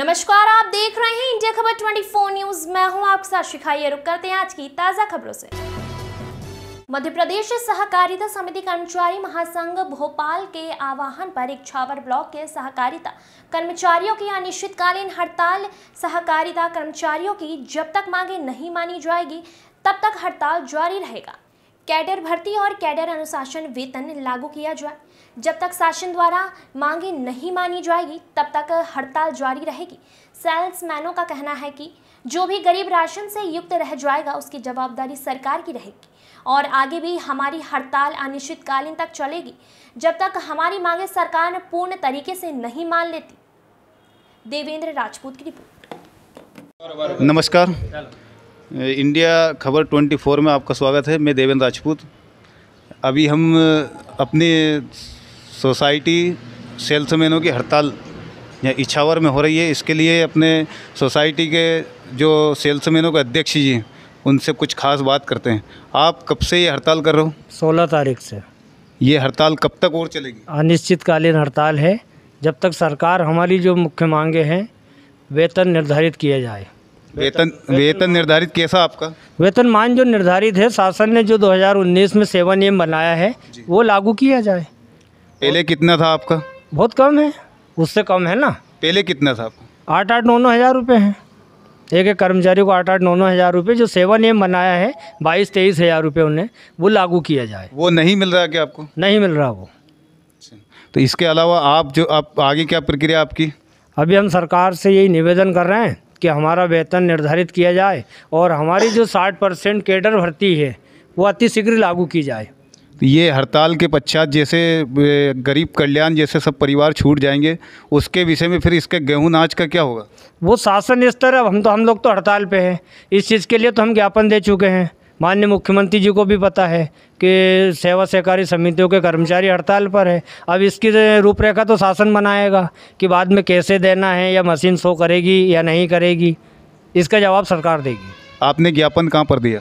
नमस्कार आप देख रहे हैं इंडिया खबर 24 न्यूज मैं हूं आपके साथ शिखाई रुक करते हैं आज की ताजा खबरों से मध्य प्रदेश सहकारिता समिति कर्मचारी महासंघ भोपाल के आवाहन पर एक छावर ब्लॉक के सहकारिता कर्मचारियों की अनिश्चितकालीन हड़ताल सहकारिता कर्मचारियों की जब तक मांगे नहीं मानी जाएगी तब तक हड़ताल जारी रहेगा कैडर भर्ती और कैडर अनुशासन वेतन लागू किया जाए जब तक शासन द्वारा मांगे नहीं मानी जाएगी तब तक हड़ताल जारी रहेगी सेल्समैनों का कहना है कि जो भी गरीब राशन से युक्त रह जाएगा उसकी जवाबदारी सरकार की रहेगी और आगे भी हमारी हड़ताल अनिश्चितकालीन तक चलेगी जब तक हमारी मांगे सरकार पूर्ण तरीके से नहीं मान लेती देवेंद्र राजपूत की रिपोर्ट नमस्कार इंडिया खबर 24 में आपका स्वागत है मैं देवेंद्र राजपूत अभी हम अपनी सोसाइटी सेल्समैनों की हड़ताल या इछावर में हो रही है इसके लिए अपने सोसाइटी के जो सेल्समैनों के अध्यक्ष जी हैं उनसे कुछ खास बात करते हैं आप कब से ये हड़ताल कर रहे हो सोलह तारीख से ये हड़ताल कब तक और चलेगी अनिश्चितकालीन हड़ताल है जब तक सरकार हमारी जो मुख्य मांगे हैं वेतन निर्धारित किया जाए वेतन वेतन निर्धारित कैसा आपका वेतन मान जो निर्धारित है शासन ने जो 2019 में सेवा नियम बनाया है वो लागू किया जाए पहले कितना था आपका बहुत कम है उससे कम है ना पहले कितना था आपका आठ आठ नौ नौ हज़ार रुपये हैं एक एक कर्मचारी को आठ आठ नौ नौ हज़ार रुपये जो सेवा नियम बनाया है बाईस तेईस हज़ार रुपये उन्हें वो लागू किया जाए वो नहीं मिल रहा क्या आपको नहीं मिल रहा वो अच्छा, तो इसके अलावा आप जो आप आगे क्या प्रक्रिया आपकी अभी हम सरकार से यही निवेदन कर रहे हैं कि हमारा वेतन निर्धारित किया जाए और हमारी जो साठ परसेंट केडर भर्ती है वो अतिशीघ्र लागू की जाए ये हड़ताल के पश्चात जैसे गरीब कल्याण जैसे सब परिवार छूट जाएंगे उसके विषय में फिर इसके गेहूं नाच का क्या होगा वो शासन स्तर अब हम तो हम लोग तो हड़ताल पे हैं इस चीज़ के लिए तो हम ज्ञापन दे चुके हैं माननीय मुख्यमंत्री जी को भी पता है कि सेवा सहकारी समितियों के कर्मचारी हड़ताल पर है अब इसकी रूपरेखा तो शासन बनाएगा कि बाद में कैसे देना है या मशीन शो करेगी या नहीं करेगी इसका जवाब सरकार देगी आपने ज्ञापन कहाँ पर दिया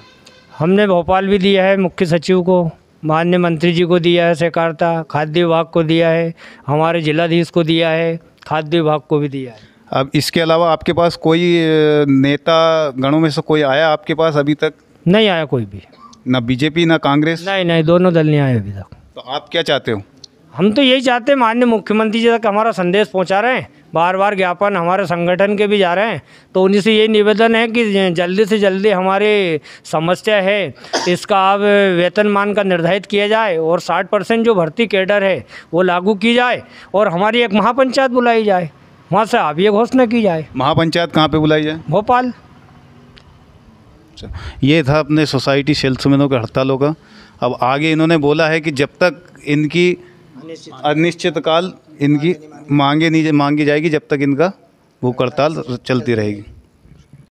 हमने भोपाल भी दिया है मुख्य सचिव को माननीय मंत्री जी को दिया है सहकारिता खाद्य विभाग को दिया है हमारे जिलाधीश को दिया है खाद्य विभाग को भी दिया है अब इसके अलावा आपके पास कोई नेता गणों में से कोई आया आपके पास अभी तक नहीं आया कोई भी ना बीजेपी ना कांग्रेस नहीं नहीं दोनों दल नहीं आए अभी तक तो आप क्या चाहते हो हम तो यही चाहते हैं माननीय मुख्यमंत्री जी तक हमारा संदेश पहुंचा रहे हैं बार बार ज्ञापन हमारे संगठन के भी जा रहे हैं तो उन्हीं से ये निवेदन है कि जल्दी से जल्दी हमारी समस्या है इसका अब वेतनमान का निर्धारित किया जाए और 60 परसेंट जो भर्ती कैडर है वो लागू की जाए और हमारी एक महापंचायत बुलाई जाए वहाँ से अब ये घोषणा की जाए महापंचायत कहाँ पर बुलाई जाए भोपाल अच्छा ये था अपने सोसाइटी सेल्समैनों के हड़तालों का अब आगे इन्होंने बोला है कि जब तक इनकी अनिश्चितकाल इनकी मांगे नहीं मांगी जाएगी जब तक इनका भूख हड़ताल चलती रहेगी